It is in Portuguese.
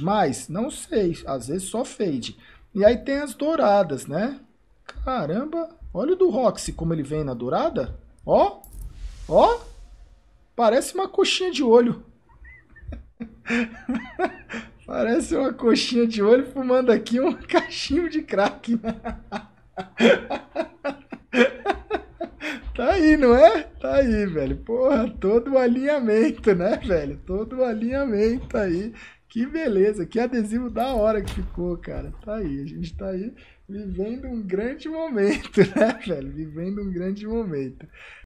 Mas, não sei, às vezes só fade. E aí tem as douradas, né? Caramba, olha o do Roxy como ele vem na dourada. Ó, ó, parece uma coxinha de olho. parece uma coxinha de olho fumando aqui um cachimbo de crack. Tá aí, não é? Tá aí, velho. Porra, todo o alinhamento, né, velho? Todo o alinhamento aí que beleza, que adesivo da hora que ficou, cara. Tá aí, a gente tá aí vivendo um grande momento, né, velho? Vivendo um grande momento.